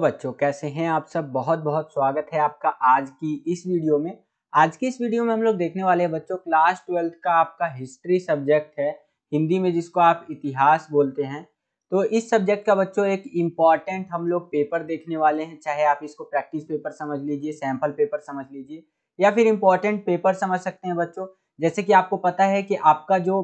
बच्चों कैसे हैं आप सब बहुत बहुत स्वागत है आपका आज की इस वीडियो में आज की इस वीडियो में हम लोग देखने वाले हैं बच्चों क्लास ट्वेल्थ का आपका हिस्ट्री सब्जेक्ट है हिंदी में जिसको आप इतिहास बोलते हैं तो इस सब्जेक्ट का बच्चों एक इम्पॉर्टेंट हम लोग पेपर देखने वाले हैं चाहे आप इसको प्रैक्टिस पेपर समझ लीजिए सैम्पल पेपर समझ लीजिए या फिर इम्पॉर्टेंट पेपर समझ सकते हैं बच्चों जैसे कि आपको पता है कि आपका जो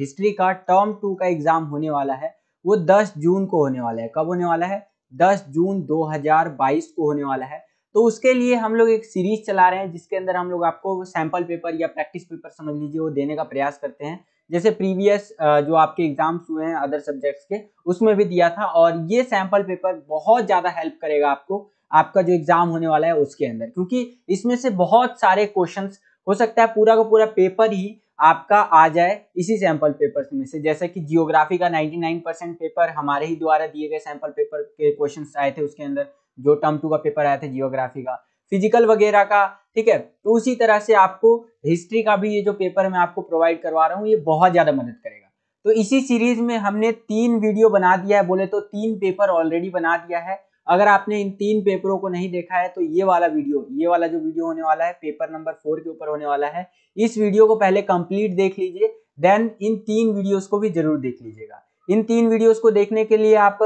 हिस्ट्री का टर्म टू का एग्जाम होने वाला है वो दस जून को होने वाला है कब होने वाला है 10 जून 2022 को होने वाला है तो उसके लिए हम लोग एक सीरीज चला रहे हैं जिसके अंदर हम लोग आपको सैंपल पेपर या प्रैक्टिस पेपर समझ लीजिए वो देने का प्रयास करते हैं जैसे प्रीवियस जो आपके एग्जाम्स हुए हैं अदर सब्जेक्ट्स के उसमें भी दिया था और ये सैंपल पेपर बहुत ज़्यादा हेल्प करेगा आपको आपका जो एग्जाम होने वाला है उसके अंदर क्योंकि इसमें से बहुत सारे क्वेश्चंस हो सकता है पूरा का पूरा पेपर ही आपका आ जाए इसी सैंपल पेपर में से जैसे कि जियोग्राफी का 99 परसेंट पेपर हमारे ही द्वारा दिए गए सैंपल पेपर के क्वेश्चन आए थे उसके अंदर जो टर्म टू का पेपर आया था जियोग्राफी का फिजिकल वगैरह का ठीक है तो उसी तरह से आपको हिस्ट्री का भी ये जो पेपर मैं आपको प्रोवाइड करवा रहा हूँ ये बहुत ज़्यादा मदद करेगा तो इसी सीरीज में हमने तीन वीडियो बना दिया है बोले तो तीन पेपर ऑलरेडी बना दिया है अगर आपने इन तीन पेपरों को नहीं देखा है तो ये वाला वीडियो ये वाला जो वीडियो होने वाला है पेपर नंबर फोर के ऊपर होने वाला है इस वीडियो को पहले कंप्लीट देख लीजिए देन इन तीन वीडियोस को भी जरूर देख लीजिएगा इन तीन वीडियोस को देखने के लिए आप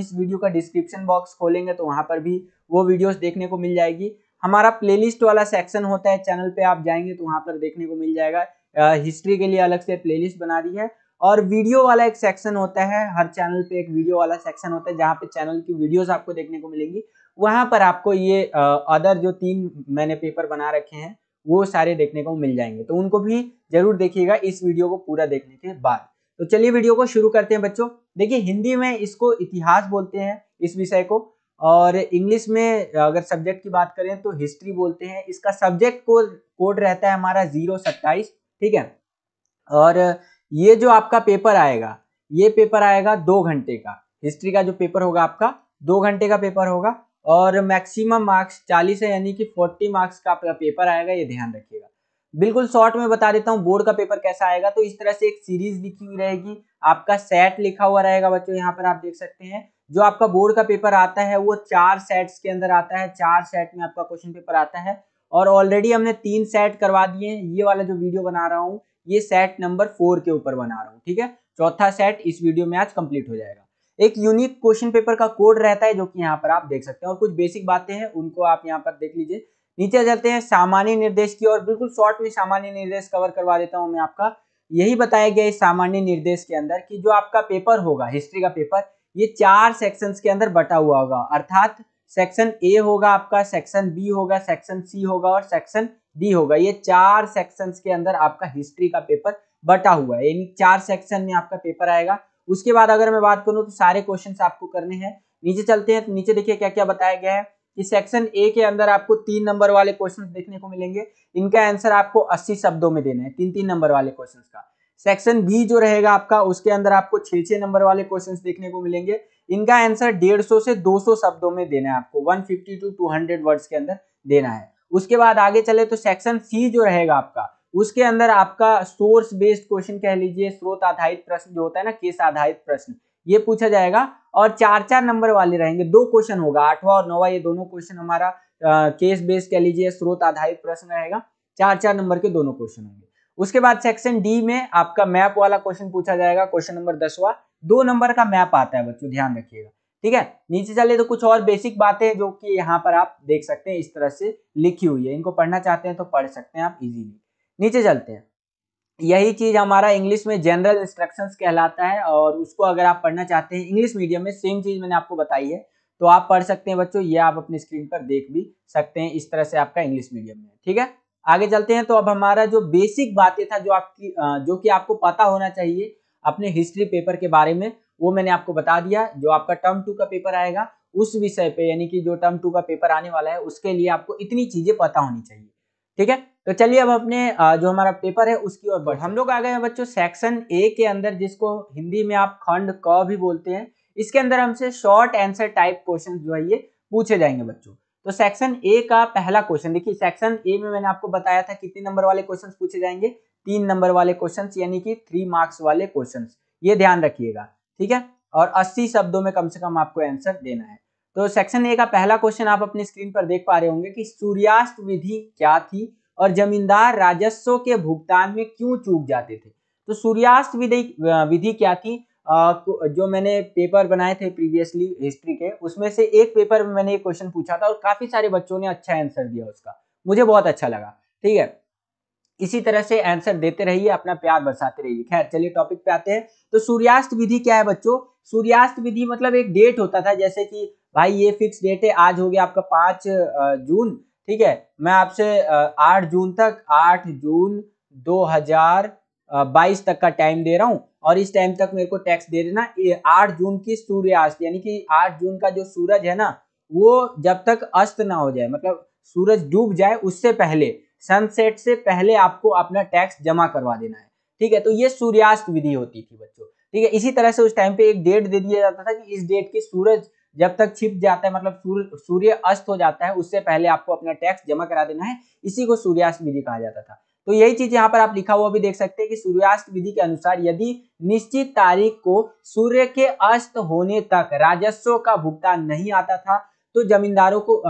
इस वीडियो का डिस्क्रिप्शन बॉक्स खोलेंगे तो वहां पर भी वो वीडियोज देखने को मिल जाएगी हमारा प्ले वाला सेक्शन होता है चैनल पर आप जाएंगे तो वहां पर देखने को मिल जाएगा हिस्ट्री के लिए अलग से प्ले बना दी है और वीडियो वाला एक सेक्शन होता है हर चैनल पे एक वीडियो वाला सेक्शन होता है जहाँ पे चैनल की वीडियोस आपको देखने को मिलेंगी वहाँ पर आपको ये अदर जो तीन मैंने पेपर बना रखे हैं वो सारे देखने को मिल जाएंगे तो उनको भी जरूर देखिएगा इस वीडियो को पूरा देखने के बाद तो चलिए वीडियो को शुरू करते हैं बच्चों देखिए हिंदी में इसको इतिहास बोलते हैं इस विषय को और इंग्लिश में अगर सब्जेक्ट की बात करें तो हिस्ट्री बोलते हैं इसका सब्जेक्ट को कोड रहता है हमारा जीरो सत्ताईस ठीक है और ये जो आपका पेपर आएगा ये पेपर आएगा दो घंटे का हिस्ट्री का जो पेपर होगा आपका दो घंटे का पेपर होगा और मैक्सिमम मार्क्स चालीस है यानी कि फोर्टी मार्क्स का आपका पेपर आएगा ये ध्यान रखिएगा बिल्कुल शॉर्ट में बता देता हूँ बोर्ड का पेपर कैसा आएगा तो इस तरह से एक सीरीज लिखी हुई रहेगी आपका सेट लिखा हुआ रहेगा बच्चों यहाँ पर आप देख सकते हैं जो आपका बोर्ड का पेपर आता है वो चार सेट्स के अंदर आता है चार सेट में आपका क्वेश्चन पेपर आता है और ऑलरेडी हमने तीन सेट करवा दिए हैं ये वाला जो वीडियो बना रहा हूँ ये सेट नंबर फोर के ऊपर बना रहा हूँ ठीक है चौथा सेट इस वीडियो में आज कंप्लीट हो जाएगा एक यूनिक क्वेश्चन पेपर का कोड रहता है जो कि यहाँ पर आप देख सकते हैं और कुछ बेसिक बातें हैं उनको आप यहाँ पर देख लीजिए नीचे चलते हैं सामान्य निर्देश की और बिल्कुल शॉर्ट में सामान्य निर्देश कवर करवा देता हूँ मैं आपका यही बताया गया इस सामान्य निर्देश के अंदर कि जो आपका पेपर होगा हिस्ट्री का पेपर ये चार सेक्शंस के अंदर बटा हुआ होगा अर्थात सेक्शन ए होगा आपका सेक्शन बी होगा सेक्शन सी होगा और सेक्शन डी होगा ये चार सेक्शन के अंदर आपका हिस्ट्री का पेपर बटा हुआ है यानी चार सेक्शन में आपका पेपर आएगा उसके बाद अगर मैं बात करूँ तो सारे क्वेश्चन आपको करने हैं नीचे चलते हैं तो नीचे देखिए क्या क्या बताया गया है कि सेक्शन ए के अंदर आपको तीन नंबर वाले क्वेश्चन देखने को मिलेंगे इनका आंसर आपको अस्सी शब्दों में देना है तीन तीन नंबर वाले क्वेश्चन का सेक्शन बी जो रहेगा आपका उसके अंदर आपको छह छह नंबर वाले क्वेश्चन देखने को मिलेंगे इनका आंसर 150 से 200 शब्दों में देना है आपको 150 टू 200 वर्ड्स के अंदर देना है उसके बाद आगे चले तो सेक्शन सी जो रहेगा आपका उसके अंदर आपका सोर्स बेस्ड क्वेश्चन कह लीजिए स्रोत आधारित प्रश्न जो होता है ना केस आधारित प्रश्न ये पूछा जाएगा और चार चार नंबर वाले रहेंगे दो क्वेश्चन होगा आठवा और नौवा ये दोनों क्वेश्चन हमारा केस बेस्ड कह लीजिए स्रोत आधारित प्रश्न रहेगा चार चार नंबर के दोनों क्वेश्चन होंगे उसके बाद सेक्शन डी में आपका मैप वाला क्वेश्चन पूछा जाएगा क्वेश्चन नंबर दसवा दो नंबर का मैप आता है बच्चों ध्यान रखिएगा ठीक है नीचे चले तो कुछ और बेसिक बातें जो कि यहाँ पर आप देख सकते हैं इस तरह से लिखी हुई है इनको पढ़ना चाहते हैं तो पढ़ सकते हैं आप इजीली नीचे चलते हैं यही चीज हमारा इंग्लिश में जनरल इंस्ट्रक्शंस कहलाता है और उसको अगर आप पढ़ना चाहते हैं इंग्लिश मीडियम में सेम चीज मैंने आपको बताई है तो आप पढ़ सकते हैं बच्चों ये आप अपनी स्क्रीन पर देख भी सकते हैं इस तरह से आपका इंग्लिश मीडियम में ठीक है आगे चलते हैं तो अब हमारा जो बेसिक बातें था जो आपकी जो कि आपको पता होना चाहिए अपने हिस्ट्री पेपर के बारे में वो मैंने आपको बता दिया जो आपका टर्म टू का पेपर आएगा उस विषय पे यानी कि जो टर्म टू का पेपर आने वाला है उसके लिए आपको इतनी चीजें पता होनी चाहिए ठीक है तो चलिए अब अपने जो हमारा पेपर है उसकी ओर बढ़ हम लोग आ गए हैं बच्चों सेक्शन ए के अंदर जिसको हिंदी में आप खंड क भी बोलते हैं इसके अंदर हमसे शॉर्ट आंसर टाइप क्वेश्चन जो है ये पूछे जाएंगे बच्चों तो सेक्शन ए का पहला क्वेश्चन देखिए सेक्शन ए में मैंने आपको बताया था कितने नंबर वाले क्वेश्चन पूछे जाएंगे तीन नंबर वाले क्वेश्चंस यानी कि थ्री मार्क्स वाले क्वेश्चंस ये ध्यान रखिएगा ठीक है और 80 शब्दों में कम से कम आपको आंसर देना है तो सेक्शन ए का पहला क्वेश्चन आप अपनी स्क्रीन पर देख पा रहे होंगे कि सूर्यास्त विधि क्या थी और जमींदार राजस्व के भुगतान में क्यों चूक जाते थे तो सूर्यास्त विधि विधि क्या थी जो मैंने पेपर बनाए थे प्रीवियसली हिस्ट्री के उसमें से एक पेपर में मैंने ये क्वेश्चन पूछा था और काफी सारे बच्चों ने अच्छा आंसर दिया उसका मुझे बहुत अच्छा लगा ठीक है इसी तरह से आंसर देते रहिए अपना प्यार बरसाते रहिए खैर चलिए टॉपिक पे आते हैं तो सूर्यास्त विधि क्या है बच्चों सूर्यास्त विधि मतलब एक डेट होता था जैसे कि भाई ये फिक्स डेट है आज हो गया आपका पांच जून ठीक है मैं आपसे आठ जून तक आठ जून दो हजार बाईस तक का टाइम दे रहा हूँ और इस टाइम तक मेरे को टैक्स दे देना आठ जून की सूर्यास्त यानी कि आठ जून का जो सूरज है ना वो जब तक अस्त ना हो जाए मतलब सूरज डूब जाए उससे पहले सनसेट से पहले आपको अपना टैक्स जमा करवा देना है ठीक है तो ये सूर्यास्त विधि होती थी बच्चों ठीक है इसी तरह से उस टाइम पे एक डेट दे दिया जाता था कि इस डेट की सूरज जब तक छिप जाता है मतलब सूर्य सूर्य अस्त हो जाता है उससे पहले आपको अपना टैक्स जमा करा देना है इसी को सूर्यास्त विधि कहा जाता था तो यही चीज यहाँ पर आप लिखा हुआ भी देख सकते हैं कि सूर्यास्त विधि के अनुसार यदि निश्चित तारीख को सूर्य के अस्त होने तक राजस्व का भुगतान नहीं आता था तो जमींदारों को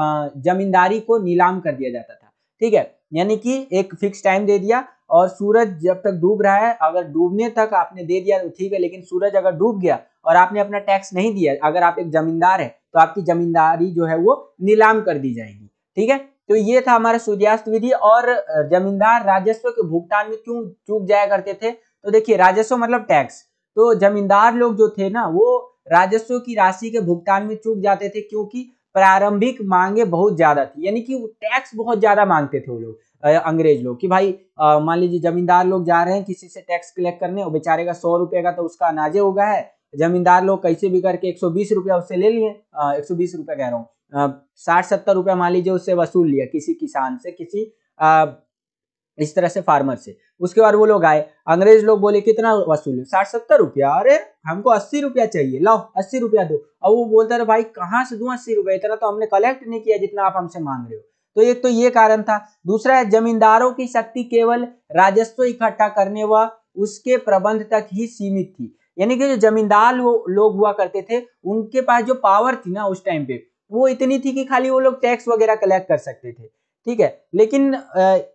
जमींदारी को नीलाम कर दिया जाता था ठीक है यानी कि एक फिक्स टाइम दे दिया और सूरज जब तक डूब रहा है अगर डूबने तक आपने दे दिया तो ठीक है लेकिन सूरज अगर डूब गया और आपने अपना टैक्स नहीं दिया अगर आप एक जमींदार है तो आपकी जमींदारी जो है वो नीलाम कर दी जाएगी ठीक है तो ये था हमारा सूर्यास्त विधि और जमींदार राजस्व के भुगतान में क्यों चूक जाया करते थे तो देखिए राजस्व मतलब टैक्स तो जमींदार लोग जो थे ना वो राजस्व की राशि के भुगतान में चूक जाते थे क्योंकि प्रारंभिक मांगे बहुत ज़्यादा थी यानी कि टैक्स बहुत ज़्यादा मांगते थे वो लोग अंग्रेज लोग कि भाई मान लीजिए जमींदार लोग जा रहे हैं किसी से टैक्स कलेक्ट करने और बेचारे का सौ रुपये का तो उसका अनाजे होगा है जमींदार लोग कैसे भी करके एक सौ बीस रुपया उससे ले लिए एक सौ बीस रुपया कह रहा हूँ साठ सत्तर रुपया मान लीजिए उससे वसूल लिया किसी किसान से किसी इस तरह से फार्मर से उसके बाद वो लोग आए अंग्रेज लोग बोले कितना वसूल साठ सत्तर रुपया अरे हमको अस्सी रुपया चाहिए लाओ अस्सी रुपया दो अब वो बोलता रहे भाई कहाँ से दू अस्सी रुपया इतना तो हमने कलेक्ट नहीं किया जितना आप हमसे मांग रहे हो तो एक तो ये कारण था दूसरा है जमींदारों की शक्ति केवल राजस्व इकट्ठा करने व उसके प्रबंध तक ही सीमित थी यानी कि जो जमींदार लो, लोग हुआ करते थे उनके पास जो पावर थी ना उस टाइम पे वो इतनी थी कि खाली वो लोग टैक्स वगैरह कलेक्ट कर सकते थे ठीक है लेकिन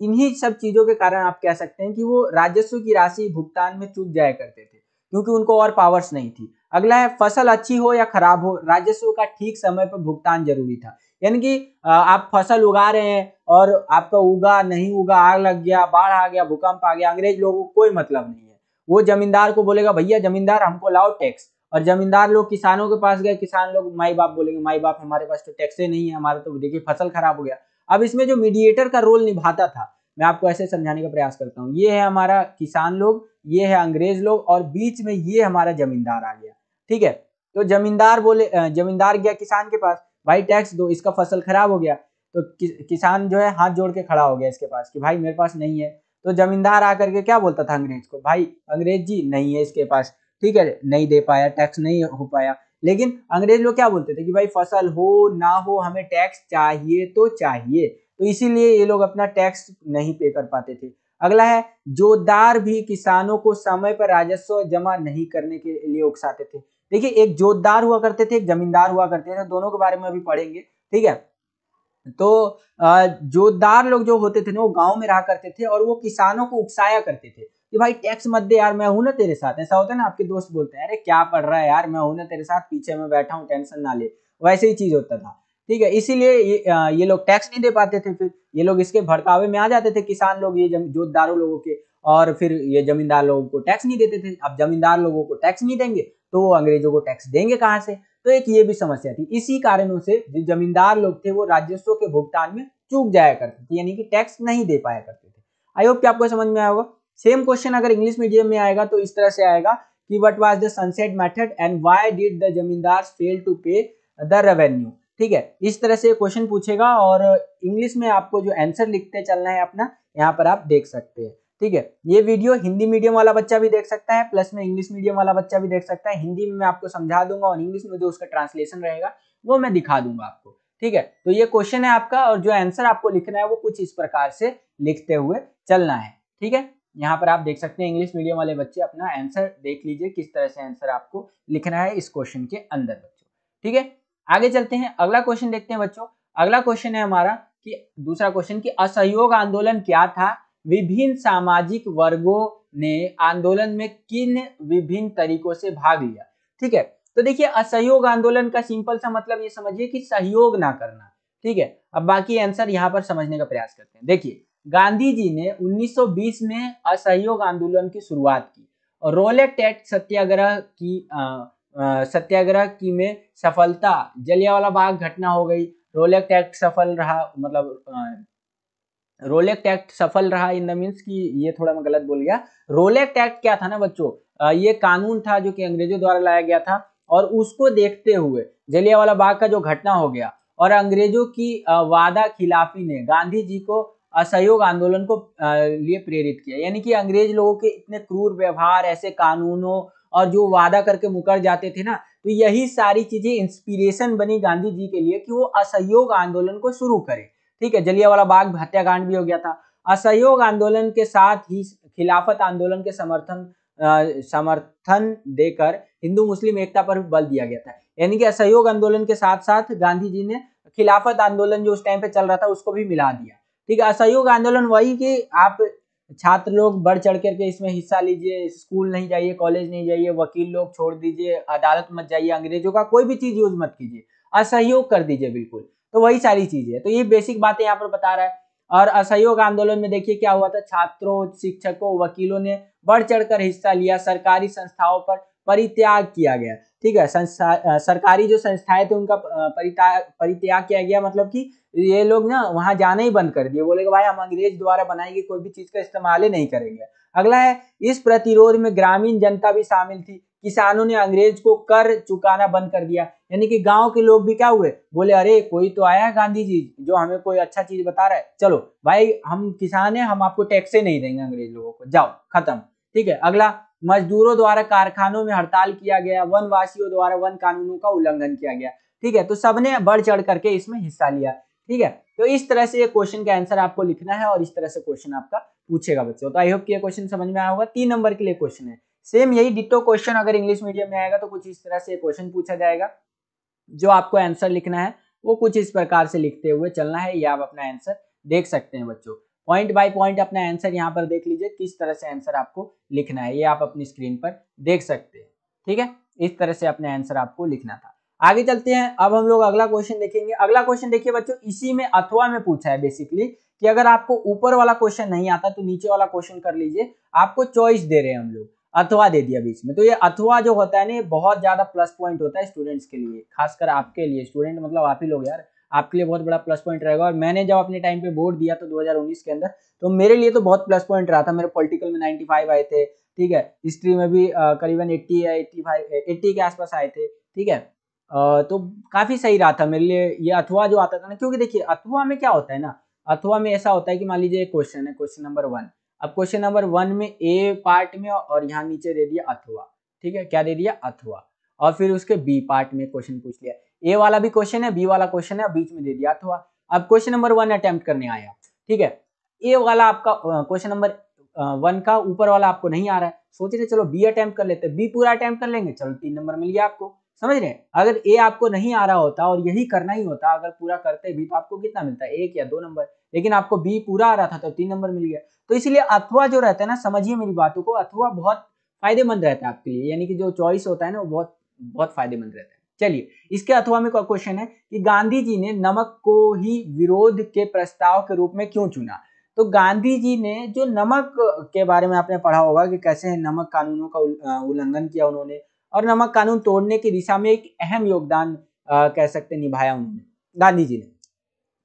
इन्हीं सब चीजों के कारण आप कह सकते हैं कि वो राजस्व की राशि भुगतान में चूक जाया करते थे क्योंकि उनको और पावर्स नहीं थी अगला है फसल अच्छी हो या खराब हो राजस्व का ठीक समय पर भुगतान जरूरी था यानी कि आप फसल उगा रहे हैं और आपका उगा नहीं उगा आग लग गया बाढ़ आ गया भूकंप आ गया अंग्रेज लोगों को कोई मतलब नहीं है वो जमींदार को बोलेगा भैया जमींदार हमको लाओ टैक्स और जमींदार लोग किसानों के पास गए किसान लोग माई बाप बोलेंगे माई बाप हमारे पास तो टैक्स नहीं है हमारा तो देखिए फसल खराब हो गया अब इसमें जो मीडिएटर का रोल निभाता था मैं आपको ऐसे समझाने का प्रयास करता हूँ ये है हमारा किसान लोग ये है अंग्रेज लोग और बीच में ये हमारा जमींदार आ गया ठीक है तो जमींदार बोले जमींदार गया किसान के पास भाई टैक्स दो इसका फसल खराब हो गया तो कि, किसान जो है हाथ जोड़ के खड़ा हो गया इसके पास कि भाई मेरे पास नहीं है तो जमींदार आकर के क्या बोलता था अंग्रेज को भाई अंग्रेज जी नहीं है इसके पास ठीक है नहीं दे पाया टैक्स नहीं हो पाया लेकिन अंग्रेज लोग क्या बोलते थे कि भाई फसल हो ना हो हमें टैक्स चाहिए तो चाहिए तो इसीलिए ये लोग अपना टैक्स नहीं पे कर पाते थे अगला है जोदार भी किसानों को समय पर राजस्व जमा नहीं करने के लिए उकसाते थे देखिए एक जोदार हुआ करते थे एक जमींदार हुआ करते थे दोनों के बारे में अभी पढ़ेंगे ठीक है तो जोदार लोग जो होते थे ना वो गांव में रहा करते थे और वो किसानों को उकसाया करते थे कि भाई टैक्स मत दे यार मैं हूं ना तेरे साथ ऐसा होता है ना आपके दोस्त बोलते हैं अरे क्या पढ़ रहा है यार मैं हूं ना तेरे साथ पीछे में बैठा हूँ टेंशन ना ले वैसे ही चीज होता था ठीक है इसीलिए ये, लोग टैक्स नहीं दे पाते थे फिर ये लोग इसके भड़कावे में आ जाते थे किसान लोग ये जोतदारों लोगों के और फिर ये जमींदार लोगों को टैक्स नहीं देते थे अब जमींदार लोगों को टैक्स नहीं देंगे तो वो अंग्रेजों को टैक्स देंगे कहाँ से तो एक ये भी समस्या थी इसी कारणों से जो जमींदार लोग थे वो राजस्व के भुगतान में चूक जाया करते थे यानी कि टैक्स नहीं दे पाया करते थे आई होप कि आपको समझ में आया होगा सेम क्वेश्चन अगर इंग्लिश मीडियम में आएगा तो इस तरह से आएगा कि what was the sunset method and why did the zamindar fail to pay the revenue ठीक है इस तरह से क्वेश्चन पूछेगा और इंग्लिश में आपको जो आंसर लिखते चलना है अपना यहाँ पर आप देख सकते हैं ठीक है ये वीडियो हिंदी मीडियम वाला बच्चा भी देख सकता है प्लस में इंग्लिश मीडियम वाला बच्चा भी देख सकता है हिंदी में मैं आपको समझा दूंगा और इंग्लिश में जो उसका ट्रांसलेशन रहेगा वो मैं दिखा दूंगा आपको ठीक है तो ये क्वेश्चन है आपका और जो आंसर आपको लिखना है वो कुछ इस प्रकार से लिखते हुए चलना है ठीक है यहाँ पर आप देख सकते हैं इंग्लिश मीडियम वाले बच्चे अपना आंसर देख लीजिए किस तरह से आंसर आपको लिखना है इस क्वेश्चन के अंदर बच्चों ठीक है आगे चलते हैं अगला क्वेश्चन देखते हैं बच्चों अगला क्वेश्चन है हमारा कि दूसरा क्वेश्चन कि असहयोग आंदोलन क्या था विभिन्न सामाजिक वर्गों ने आंदोलन में किन विभिन्न तरीकों से भाग लिया ठीक है तो देखिए असहयोग आंदोलन का सिंपल सा मतलब ये समझिए कि सहयोग ना करना ठीक है अब बाकी आंसर यहाँ पर समझने का प्रयास करते हैं देखिए गांधी जी ने 1920 में असहयोग आंदोलन की शुरुआत की और रोलेट एक्ट सत्याग्रह की आ, आ, सत्याग्रह की में सफलता जलियावाला बाग घटना हो गई रोलेक्ट एक्ट सफल रहा मतलब रोलेक्ट एक्ट सफल रहा इन द मीन्स की ये थोड़ा मैं गलत बोल गया रोलेक्ट एक्ट क्या था ना बच्चों ये कानून था जो कि अंग्रेजों द्वारा लाया गया था और उसको देखते हुए जलियावाला बाग का जो घटना हो गया और अंग्रेजों की वादा खिलाफी ने गांधी जी को असहयोग आंदोलन को लिए प्रेरित किया यानी कि अंग्रेज लोगों के इतने क्रूर व्यवहार ऐसे कानूनों और जो वादा करके मुकर जाते थे ना तो यही सारी चीजें इंस्पिरेशन बनी गांधी जी के लिए कि वो असहयोग आंदोलन को शुरू करें ठीक है जलियावाला बाग हत्याकांड भी हो गया था असहयोग आंदोलन के साथ ही खिलाफत आंदोलन के समर्थन आ, समर्थन देकर हिंदू मुस्लिम एकता पर बल दिया गया था यानी कि असहयोग आंदोलन के साथ साथ गांधी जी ने खिलाफत आंदोलन जो उस टाइम पे चल रहा था उसको भी मिला दिया ठीक है असहयोग आंदोलन वही कि आप छात्र लोग बढ़ चढ़ करके इसमें हिस्सा लीजिए स्कूल नहीं जाइए कॉलेज नहीं जाइए वकील लोग छोड़ दीजिए अदालत मत जाइए अंग्रेजों का कोई भी चीज़ यूज मत कीजिए असहयोग कर दीजिए बिल्कुल तो वही सारी चीज़ है तो ये बेसिक बातें यहाँ पर बता रहा है और असहयोग आंदोलन में देखिए क्या हुआ था छात्रों शिक्षकों वकीलों ने बढ़ चढ़कर हिस्सा लिया सरकारी संस्थाओं पर परित्याग किया गया ठीक है सरकारी जो संस्थाएं थे उनका परित्याग परित्याग किया गया मतलब कि ये लोग ना वहाँ जाना ही बंद कर दिए बोले भाई हम अंग्रेज द्वारा बनाई गई कोई भी चीज़ का इस्तेमाल ही नहीं करेंगे अगला है इस प्रतिरोध में ग्रामीण जनता भी शामिल थी किसानों ने अंग्रेज को कर चुकाना बंद कर दिया यानी कि गांव के लोग भी क्या हुए बोले अरे कोई तो आया है गांधी जी जो हमें कोई अच्छा चीज बता रहा है चलो भाई हम किसान हैं हम आपको टैक्से नहीं देंगे अंग्रेज लोगों को जाओ खत्म ठीक है अगला मजदूरों द्वारा कारखानों में हड़ताल किया गया वनवासियों द्वारा वन कानूनों का उल्लंघन किया गया ठीक है तो सबने बढ़ चढ़ करके इसमें हिस्सा लिया ठीक है तो इस तरह से ये क्वेश्चन का आंसर आपको लिखना है और इस तरह से क्वेश्चन आपका पूछेगा बच्चों तो आई होप कि ये क्वेश्चन समझ में आया होगा तीन नंबर के लिए क्वेश्चन है सेम यही डिटो क्वेश्चन अगर इंग्लिश मीडियम में आएगा तो कुछ इस तरह से क्वेश्चन पूछा जाएगा जो आपको आंसर लिखना है वो कुछ इस प्रकार से लिखते हुए चलना है या आप अपना आंसर देख सकते हैं बच्चों पॉइंट बाय पॉइंट अपना आंसर यहाँ पर देख लीजिए किस तरह से आंसर आपको लिखना है ये आप अपनी स्क्रीन पर देख सकते हैं ठीक है इस तरह से अपने आंसर आपको लिखना था आगे चलते हैं अब हम लोग अगला क्वेश्चन देखेंगे अगला क्वेश्चन देखिए बच्चों इसी में अथवा में पूछा है बेसिकली कि अगर आपको ऊपर वाला क्वेश्चन नहीं आता तो नीचे वाला क्वेश्चन कर लीजिए आपको चॉइस दे रहे हैं हम लोग अथवा दे दिया बीच में तो ये अथवा जो होता है ना बहुत ज्यादा प्लस पॉइंट होता है स्टूडेंट्स के लिए खासकर आपके लिए स्टूडेंट मतलब आप ही लोग यार आपके लिए बहुत बड़ा प्लस पॉइंट रहेगा और मैंने जब अपने टाइम पे वोट दिया था 2019 के अंदर तो मेरे लिए तो बहुत प्लस पॉइंट रहा था मेरे पॉलिटिकल में 95 आए थे ठीक है हिस्ट्री में भी करीबन 80 या 85 80 के आसपास आए थे ठीक है आ, तो काफ़ी सही रहा था मेरे लिए ये अथवा जो आता था ना क्योंकि देखिए अथवा में क्या होता है ना अथवा में ऐसा होता है कि मान लीजिए एक क्वेश्चन है क्वेश्चन नंबर वन अब क्वेश्चन नंबर वन में ए पार्ट में और यहाँ नीचे दे दिया अथवा ठीक है क्या दे दिया अथवा और फिर उसके बी पार्ट में क्वेश्चन पूछ लिया ए वाला भी क्वेश्चन है बी वाला क्वेश्चन है बीच में दे दिया अथवा अब क्वेश्चन नंबर वन अटेम्प्ट करने आया ठीक है ए वाला आपका क्वेश्चन नंबर वन का ऊपर वाला आपको नहीं आ रहा है सोच रहे चलो बी अटैम्प्ट कर लेते हैं बी पूरा अटेम्प्ट कर लेंगे चलो तीन नंबर मिल गया आपको समझ रहे अगर ए आपको नहीं आ रहा होता और यही करना ही होता अगर पूरा करते भी तो आपको कितना मिलता है एक या दो नंबर लेकिन आपको बी पूरा आ रहा था तो तीन नंबर मिल गया तो इसलिए अथवा जो रहता है ना समझिए मेरी बातों को अथवा बहुत फायदेमंद रहता है आपके लिए यानी कि जो चॉइस होता है ना वो बहुत बहुत फायदेमंद रहता है चलिए इसके अथवा में क्वेश्चन है कि गांधी जी ने नमक को ही विरोध के प्रस्ताव के रूप में क्यों चुना तो गांधी जी ने जो नमक के बारे में आपने पढ़ा होगा कि कैसे है नमक कानूनों का उल्लंघन किया उन्होंने और नमक कानून तोड़ने की दिशा में एक अहम योगदान आ, कह सकते निभाया उन्होंने गांधी जी ने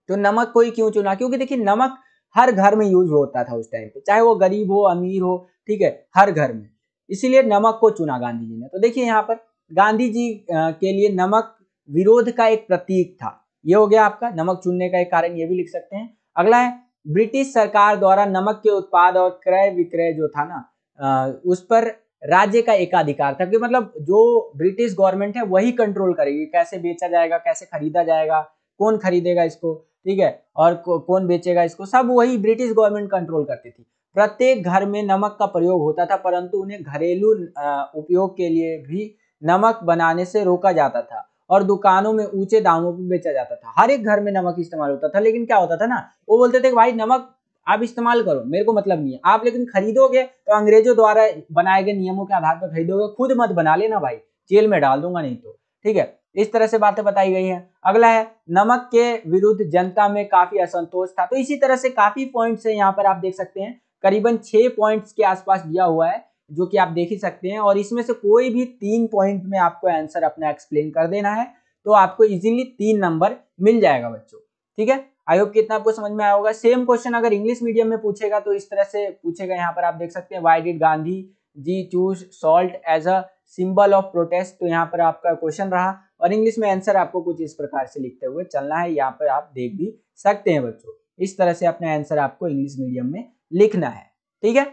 तो नमक को ही क्यों चुना क्योंकि देखिए नमक हर घर में यूज होता था उस टाइम पे चाहे वो गरीब हो अमीर हो ठीक है हर घर में इसीलिए नमक को चुना गांधी जी ने तो देखिए यहाँ पर गांधी जी के लिए नमक विरोध का एक प्रतीक था ये हो गया आपका नमक चुनने का एक कारण ये भी लिख सकते हैं अगला है ब्रिटिश सरकार द्वारा नमक के उत्पाद और क्रय विक्रय जो था ना उस पर राज्य का एकाधिकार था कि मतलब जो ब्रिटिश गवर्नमेंट है वही कंट्रोल करेगी कैसे बेचा जाएगा कैसे खरीदा जाएगा कौन खरीदेगा इसको ठीक है और कौन बेचेगा इसको सब वही ब्रिटिश गवर्नमेंट कंट्रोल करती थी प्रत्येक घर में नमक का प्रयोग होता था परंतु उन्हें घरेलू उपयोग के लिए भी नमक बनाने से रोका जाता था और दुकानों में ऊंचे दामों पर बेचा जाता था हर एक घर में नमक इस्तेमाल होता था लेकिन क्या होता था ना वो बोलते थे भाई नमक आप इस्तेमाल करो मेरे को मतलब नहीं है आप लेकिन खरीदोगे तो अंग्रेजों द्वारा बनाए गए नियमों के आधार पर खरीदोगे खुद मत बना लेना भाई जेल में डाल दूंगा नहीं तो ठीक है इस तरह से बातें बताई गई हैं अगला है नमक के विरुद्ध जनता में काफी असंतोष था तो इसी तरह से काफी पॉइंट्स है यहाँ पर आप देख सकते हैं करीबन छह पॉइंट्स के आसपास दिया हुआ है जो कि आप देख ही सकते हैं और इसमें से कोई भी तीन पॉइंट में आपको आंसर अपना एक्सप्लेन कर देना है तो आपको इजीली तीन नंबर मिल जाएगा बच्चों ठीक है आई होप कितना आपको समझ में आया होगा सेम क्वेश्चन अगर इंग्लिश मीडियम में पूछेगा तो इस तरह से पूछेगा यहाँ पर आप देख सकते हैं why did Gandhi ji choose salt as a symbol of protest तो यहाँ पर आपका क्वेश्चन रहा और इंग्लिश में आंसर आपको कुछ इस प्रकार से लिखते हुए चलना है यहाँ पर आप देख भी सकते हैं बच्चों इस तरह से अपना आंसर आपको इंग्लिश मीडियम में लिखना है ठीक है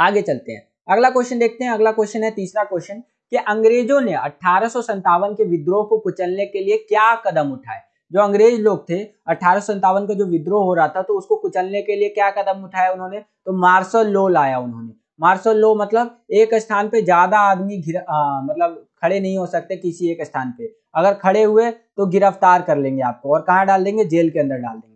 आगे चलते हैं अगला क्वेश्चन देखते हैं अगला क्वेश्चन है तीसरा क्वेश्चन कि अंग्रेजों ने अठारह के विद्रोह को कुचलने के लिए क्या कदम उठाए जो अंग्रेज लोग थे अठारह का जो विद्रोह हो रहा था तो उसको कुचलने के लिए क्या कदम उठाया उन्होंने तो मार्शल लो लाया उन्होंने मार्शल लो मतलब एक स्थान पे ज्यादा आदमी मतलब खड़े नहीं हो सकते किसी एक स्थान पे अगर खड़े हुए तो गिरफ्तार कर लेंगे आपको और कहाँ डाल देंगे जेल के अंदर डाल देंगे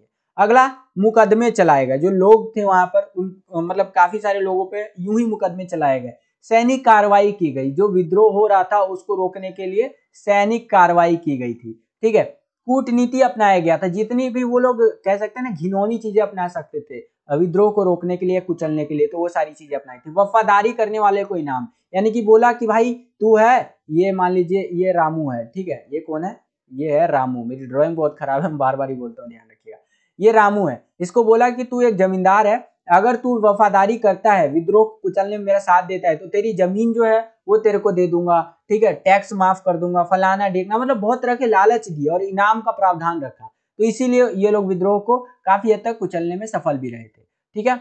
अगला मुकदमे चलाए गए जो लोग थे वहां पर उन मतलब काफी सारे लोगों पे यूं ही मुकदमे चलाए गए सैनिक कार्रवाई की गई जो विद्रोह हो रहा था उसको रोकने के लिए सैनिक कार्रवाई की गई थी ठीक है कूटनीति अपनाया गया था जितनी भी वो लोग कह सकते हैं ना घिनौनी चीजें अपना सकते थे विद्रोह को रोकने के लिए कुचलने के लिए तो वो सारी चीजें अपनाई थी वफादारी करने वाले को इनाम यानी कि बोला कि भाई तू है ये मान लीजिए ये रामू है ठीक है ये कौन है ये है रामू मेरी ड्रॉइंग बहुत खराब है मैं बार बार ही बोलता हूँ ध्यान रखिएगा ये रामू है इसको बोला कि तू एक जमींदार है अगर तू वफादारी करता है विद्रोह कुचलने में मेरा साथ देता है तो तेरी जमीन जो है वो तेरे को दे दूंगा ठीक है टैक्स माफ कर दूंगा फलाना ढेकना मतलब बहुत तरह के लालच दिए और इनाम का प्रावधान रखा तो इसीलिए ये लोग विद्रोह को काफी हद तक कुचलने में सफल भी रहे थे ठीक है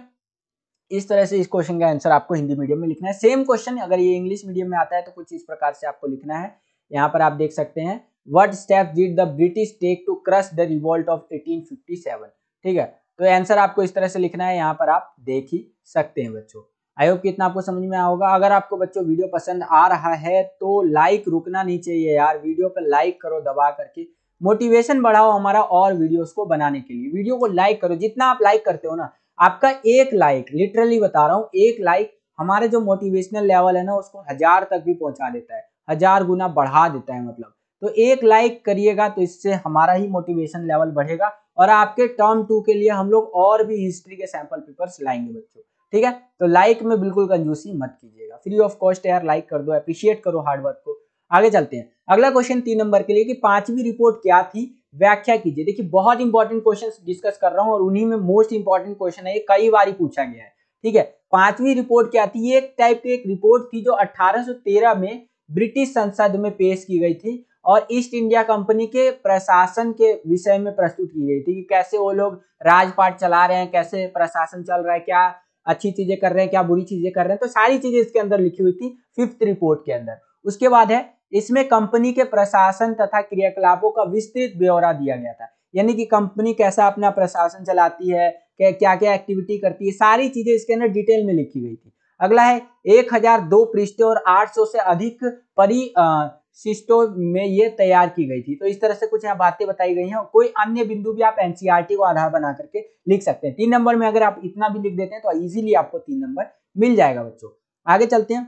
इस तरह से इस क्वेश्चन का आंसर आपको हिंदी मीडियम में लिखना है सेम क्वेश्चन अगर ये इंग्लिश मीडियम में आता है तो कुछ इस प्रकार से आपको लिखना है यहाँ पर आप देख सकते हैं what step did the British take to crush the revolt of eighteen ठीक है तो आंसर आपको इस तरह से लिखना है यहाँ पर आप देख ही सकते हैं बच्चों आई होप कितना आपको समझ में आया अगर आपको बच्चों वीडियो पसंद आ रहा है तो लाइक रुकना नहीं चाहिए यार वीडियो पर लाइक करो दबा करके मोटिवेशन बढ़ाओ हमारा और वीडियोस को बनाने के लिए वीडियो को लाइक करो जितना आप लाइक करते हो ना आपका एक लाइक लिटरली बता रहा हूँ एक लाइक हमारे जो मोटिवेशनल लेवल है ना उसको हजार तक भी पहुंचा देता है हजार गुना बढ़ा देता है मतलब तो एक लाइक करिएगा तो इससे हमारा ही मोटिवेशन लेवल बढ़ेगा और आपके टर्म टू के लिए हम लोग और भी हिस्ट्री के सैंपल पेपर्स लाएंगे बच्चों ठीक है तो लाइक में बिल्कुल कंजूसी मत कीजिएगा फ्री ऑफ कॉस्ट यार लाइक कर दो अप्रिशिएट करो हार्डवर्क को आगे चलते हैं अगला क्वेश्चन तीन नंबर के लिए कि पांचवी रिपोर्ट क्या थी व्याख्या कीजिए देखिए बहुत इंपॉर्टेंट क्वेश्चन डिस्कस कर रहा हूँ और उन्हीं में मोस्ट इंपॉर्टेंट क्वेश्चन है ये कई बार पूछा गया है ठीक है पांचवी रिपोर्ट क्या थी एक टाइप की एक रिपोर्ट थी जो अठारह में ब्रिटिश संसद में पेश की गई थी और ईस्ट इंडिया कंपनी के प्रशासन के विषय में प्रस्तुत की गई थी कि कैसे वो लोग राजपाट चला रहे हैं कैसे प्रशासन चल रहा है क्या अच्छी चीजें कर रहे हैं क्या बुरी चीजें कर रहे हैं तो सारी चीजें इसके अंदर लिखी हुई थी फिफ्थ रिपोर्ट के अंदर उसके बाद है इसमें कंपनी के प्रशासन तथा क्रियाकलापों का विस्तृत ब्यौरा दिया गया था यानी कि कंपनी कैसा अपना प्रशासन चलाती है क्या क्या एक्टिविटी करती है सारी चीजें इसके अंदर डिटेल में लिखी गई थी अगला है 1002 पृष्ठ और 800 से अधिक परि सिस्टो में ये तैयार की गई थी तो इस तरह से कुछ यहाँ बातें बताई गई हैं कोई अन्य बिंदु भी आप एनसीईआरटी e को आधार बना करके लिख सकते हैं तीन नंबर में अगर आप इतना भी लिख देते हैं तो इजीली आपको तीन नंबर मिल जाएगा बच्चों आगे चलते हैं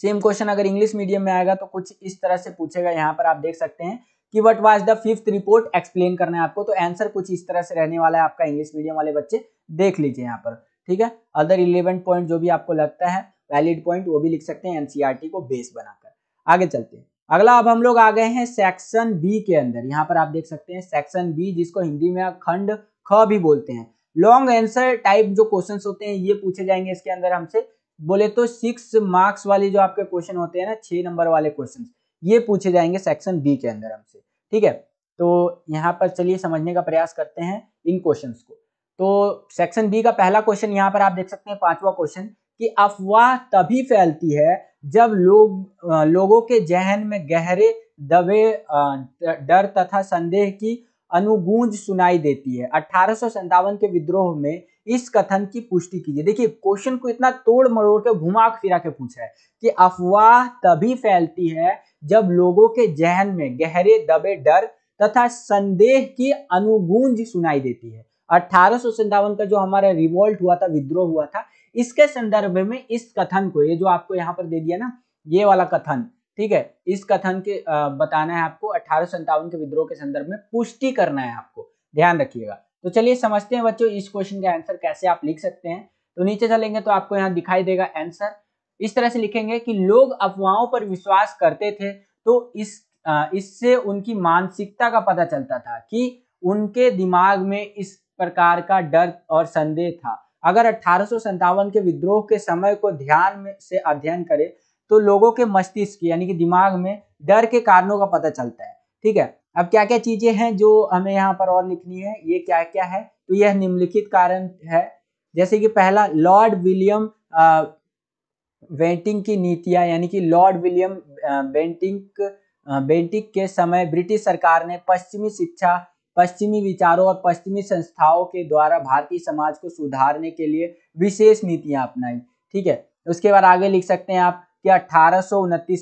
सेम क्वेश्चन अगर इंग्लिश मीडियम में आएगा तो कुछ इस तरह से पूछेगा यहाँ पर आप देख सकते हैं कि what was the fifth report explain करना है आपको तो आंसर कुछ इस तरह से रहने वाला है आपका इंग्लिश मीडियम वाले बच्चे देख लीजिए यहाँ पर ठीक है अदर इलेवन पॉइंट जो भी आपको लगता है वैलिड पॉइंट वो भी लिख सकते हैं एनसीईआरटी e को बेस बनाकर आगे चलते हैं अगला अब हम लोग आ गए हैं सेक्शन बी के अंदर यहाँ पर आप देख सकते हैं सेक्शन बी जिसको हिंदी में खंड ख भी बोलते हैं लॉन्ग आंसर टाइप जो क्वेश्चन होते हैं ये पूछे जाएंगे इसके अंदर हमसे बोले तो सिक्स मार्क्स वाले जो आपके क्वेश्चन होते हैं ना छह नंबर वाले क्वेश्चन ये पूछे जाएंगे सेक्शन बी के अंदर हमसे ठीक है तो यहाँ पर चलिए समझने का प्रयास करते हैं इन क्वेश्चन को तो सेक्शन बी का पहला क्वेश्चन यहाँ पर आप देख सकते हैं पांचवा क्वेश्चन कि अफवाह तभी फैलती है जब लोग लोगों के जहन में गहरे दबे डर तथा संदेह की अनुगूंज सुनाई देती है अठारह के विद्रोह में इस कथन की पुष्टि कीजिए देखिए क्वेश्चन को इतना तोड़ मरोड़ के घुमा फिरा के पूछा है कि अफवाह तभी फैलती है जब लोगों के जहन में गहरे दबे डर तथा संदेह की अनुगूंज सुनाई देती है अठारह का जो हमारा रिवोल्ट हुआ था विद्रोह हुआ था इसके संदर्भ में इस कथन को ये जो आपको यहाँ पर दे दिया ना ये वाला कथन ठीक है इस कथन के बताना है आपको अठारह के विद्रोह के संदर्भ में पुष्टि करना है आपको ध्यान रखिएगा तो चलिए समझते हैं बच्चों इस क्वेश्चन का आंसर कैसे आप लिख सकते हैं तो नीचे चलेंगे तो आपको यहाँ दिखाई देगा आंसर इस तरह से लिखेंगे कि लोग अफवाहों पर विश्वास करते थे तो इस इससे उनकी मानसिकता का पता चलता था कि उनके दिमाग में इस प्रकार का डर और संदेह था अगर अठारह के विद्रोह के समय को ध्यान में से अध्ययन करें तो लोगों के मस्तिष्क यानी कि दिमाग में डर के कारणों का पता चलता है ठीक है अब क्या क्या चीजें हैं जो हमें यहाँ पर और लिखनी है ये क्या क्या है तो यह निम्नलिखित कारण है जैसे कि पहला लॉर्ड विलियम बेंटिंग की नीतियां यानी कि लॉर्ड विलियम बेंटिंग बेंटिक के समय ब्रिटिश सरकार ने पश्चिमी शिक्षा पश्चिमी विचारों और पश्चिमी संस्थाओं के द्वारा भारतीय समाज को सुधारने के लिए विशेष नीतियां अपनाई ठीक है उसके बाद आगे लिख सकते हैं आप कि अठारह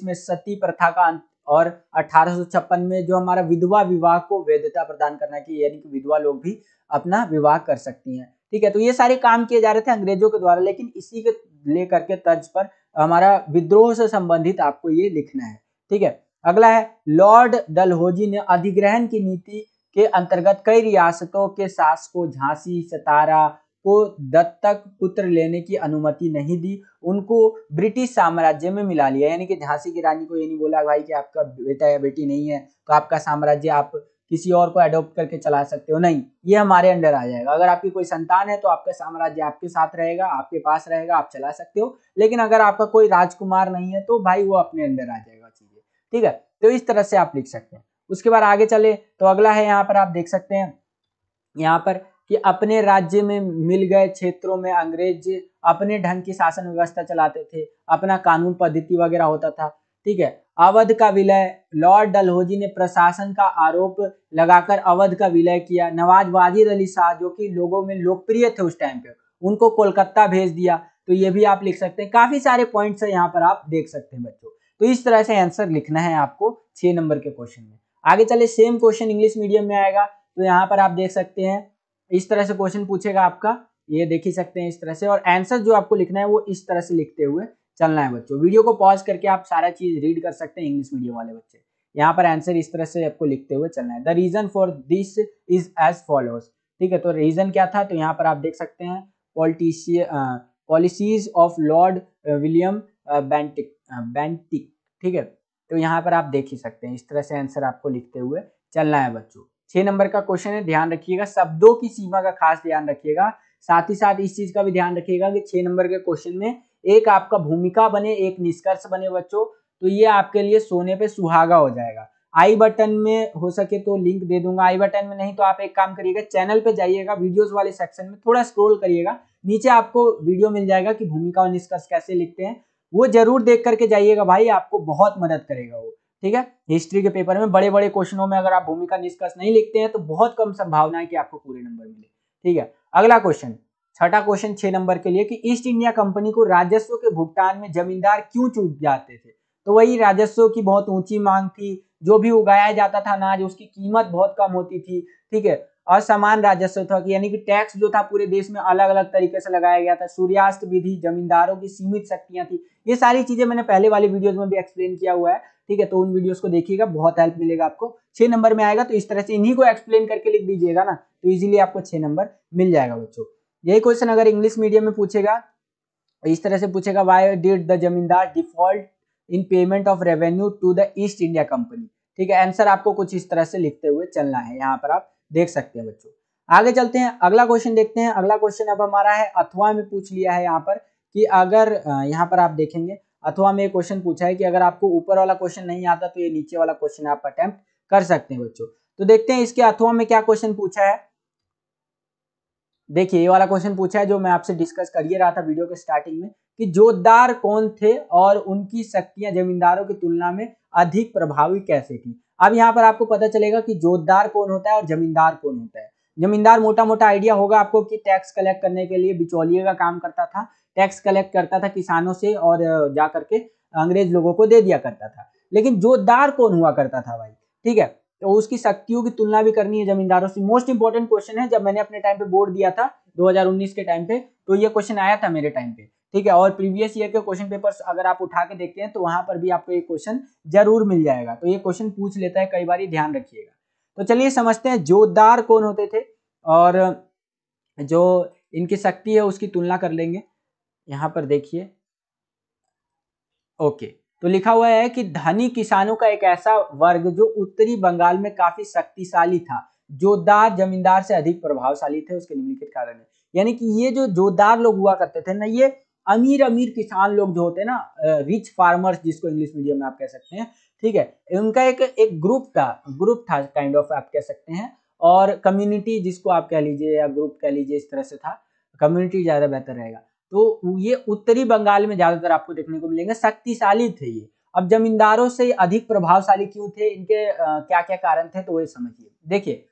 में सती प्रथा का अंत और अठारह में जो हमारा विधवा विवाह को वैधता प्रदान करना चाहिए यानी कि विधवा लोग भी अपना विवाह कर सकती हैं ठीक है तो ये सारे काम किए जा रहे थे अंग्रेजों के द्वारा लेकिन इसी के लेकर के तर्ज पर हमारा विद्रोह से संबंधित आपको ये लिखना है ठीक है अगला है लॉर्ड डलहोजी ने अधिग्रहण की नीति के अंतर्गत कई रियासतों के शासकों झांसी सतारा को दत्तक पुत्र लेने की अनुमति नहीं दी उनको ब्रिटिश साम्राज्य में मिला लिया यानी कि झांसी की रानी को ये नहीं बोला भाई कि आपका बेटा या बेटी नहीं है तो आपका साम्राज्य आप किसी और को अडोप्ट करके चला सकते हो नहीं ये हमारे अंडर आ जाएगा अगर आपकी कोई संतान है तो आपका साम्राज्य आपके साथ रहेगा आपके पास रहेगा आप चला सकते हो लेकिन अगर आपका कोई राजकुमार नहीं है तो भाई वो अपने अंडर आ जाएगा चीजें ठीक है तो इस तरह से आप लिख सकते हैं उसके बाद आगे चले तो अगला है यहाँ पर आप देख सकते हैं यहाँ पर कि अपने राज्य में मिल गए क्षेत्रों में अंग्रेज अपने ढंग की शासन व्यवस्था चलाते थे अपना कानून पद्धति वगैरह होता था ठीक है अवध का विलय लॉर्ड डलहोजी ने प्रशासन का आरोप लगाकर अवध का विलय किया नवाज वाजिद अली शाह जो कि लोगों में लोकप्रिय थे उस टाइम पे उनको कोलकाता भेज दिया तो ये भी आप लिख सकते हैं काफी सारे पॉइंट्स है यहाँ पर आप देख सकते हैं बच्चों तो इस तरह से आंसर लिखना है आपको छह नंबर के क्वेश्चन में आगे चले सेम क्वेश्चन इंग्लिश मीडियम में आएगा तो यहाँ पर आप देख सकते हैं इस तरह से क्वेश्चन पूछेगा आपका ये देख ही सकते हैं इस तरह से और आंसर जो आपको लिखना है वो इस तरह से लिखते हुए चलना है बच्चों वीडियो को पॉज करके आप सारा चीज रीड कर सकते हैं इंग्लिश मीडियम वाले बच्चे यहाँ पर आंसर इस तरह से आपको लिखते हुए चलना है the reason for this is as follows ठीक है तो रीजन क्या था तो यहाँ पर आप देख सकते हैं politician policies of Lord William Bentinck Bentinck ठीक है तो यहाँ पर आप देख ही सकते हैं इस तरह से आंसर आपको लिखते हुए चलना है बच्चों छह नंबर का क्वेश्चन है ध्यान रखिएगा शब्दों की सीमा का खास ध्यान रखिएगा साथ ही साथ इस चीज का भी ध्यान रखिएगा कि छह नंबर के क्वेश्चन में एक आपका भूमिका बने एक निष्कर्ष बने बच्चों तो ये आपके लिए सोने पे सुहागा हो जाएगा आई बटन में हो सके तो लिंक दे दूंगा आई बटन में नहीं तो आप एक काम करिएगा चैनल पे जाइएगा वीडियोस वाले सेक्शन में थोड़ा स्क्रॉल करिएगा नीचे आपको वीडियो मिल जाएगा कि भूमिका और निष्कर्ष कैसे लिखते हैं वो जरूर देख करके जाइएगा भाई आपको बहुत मदद करेगा वो ठीक है हिस्ट्री के पेपर में बड़े बड़े क्वेश्चनों में अगर आप भूमिका निष्कर्ष नहीं लिखते हैं तो बहुत कम संभावना है कि आपको पूरे नंबर मिले ठीक है अगला क्वेश्चन छठा क्वेश्चन छह नंबर के लिए कि ईस्ट इंडिया कंपनी को राजस्व के भुगतान में जमींदार क्यों चूक जाते थे तो वही राजस्व की बहुत ऊंची मांग थी जो भी उगाया जाता था अनाज उसकी कीमत बहुत कम होती थी ठीक है असमान राजस्व था यानी कि टैक्स जो था पूरे देश में अलग अलग तरीके से लगाया गया था सूर्यास्त विधि जमींदारों की सीमित शक्तियां थी ये सारी चीजें मैंने पहले वाली वीडियोज में भी एक्सप्लेन किया हुआ है ठीक है तो उन वीडियोस को देखिएगा बहुत हेल्प मिलेगा आपको छह नंबर में आएगा तो इस तरह से इन्हीं को एक्सप्लेन करके लिख दीजिएगा ना तो इजिली आपको छह नंबर मिल जाएगा बच्चों यही क्वेश्चन अगर इंग्लिश मीडियम में पूछेगा तो इस तरह से पूछेगा why did the zamindar default in payment of revenue to the East India Company ठीक है आंसर आपको कुछ इस तरह से लिखते हुए चलना है यहाँ पर आप देख सकते हैं बच्चों आगे चलते हैं अगला क्वेश्चन देखते हैं अगला क्वेश्चन अब हमारा है अथवा में पूछ लिया है यहाँ पर कि अगर यहाँ पर आप देखेंगे अथवा में क्वेश्चन पूछा है कि अगर आपको ऊपर वाला क्वेश्चन नहीं आता तो ये नीचे वाला क्वेश्चन आप अटेम्प्ट कर सकते हैं बच्चों तो देखते हैं इसके अथवा में क्या क्वेश्चन पूछा है देखिए ये वाला क्वेश्चन पूछा है जो मैं आपसे डिस्कस कर ही रहा था वीडियो के स्टार्टिंग में कि जोतदार कौन थे और उनकी शक्तियां जमींदारों की तुलना में अधिक प्रभावी कैसे थी अब यहाँ पर आपको पता चलेगा कि जोतदार कौन होता है और जमींदार कौन होता है जमींदार मोटा मोटा आइडिया होगा आपको कि टैक्स कलेक्ट करने के लिए बिचौलिए का काम करता था टैक्स कलेक्ट करता था किसानों से और जा करके अंग्रेज लोगों को दे दिया करता था लेकिन जोतदार कौन हुआ करता था भाई ठीक है तो उसकी शक्तियों की तुलना भी करनी है जमींदारों से मोस्ट इंपॉर्टेंट क्वेश्चन है जब मैंने अपने टाइम पे बोर्ड दिया था 2019 के टाइम पे तो ये क्वेश्चन आया था मेरे टाइम पे ठीक है और प्रीवियस ईयर के क्वेश्चन पेपर्स अगर आप उठा के देखते हैं तो वहां पर भी आपको ये क्वेश्चन जरूर मिल जाएगा तो ये क्वेश्चन पूछ लेता है कई बार ध्यान रखिएगा तो चलिए समझते हैं जोदार कौन होते थे और जो इनकी शक्ति है उसकी तुलना कर लेंगे यहाँ पर देखिए ओके तो लिखा हुआ है कि धनी किसानों का एक ऐसा वर्ग जो उत्तरी बंगाल में काफी शक्तिशाली था जोदार जमींदार से अधिक प्रभावशाली थे उसके निम्नलिखित कारण है यानी कि ये जो जोदार लोग हुआ करते थे ना ये अमीर अमीर किसान लोग जो होते हैं ना रिच फार्मर्स जिसको इंग्लिश मीडियम में आप कह सकते हैं ठीक है उनका एक एक ग्रुप था ग्रुप था काइंड ऑफ आप कह सकते हैं और कम्युनिटी जिसको आप कह लीजिए या ग्रुप कह लीजिए इस तरह से था कम्युनिटी ज़्यादा बेहतर रहेगा तो ये उत्तरी बंगाल में ज़्यादातर आपको देखने को मिलेंगे शक्तिशाली थे ये अब जमींदारों से अधिक प्रभावशाली क्यों थे इनके क्या क्या कारण थे तो वही समझिए देखिए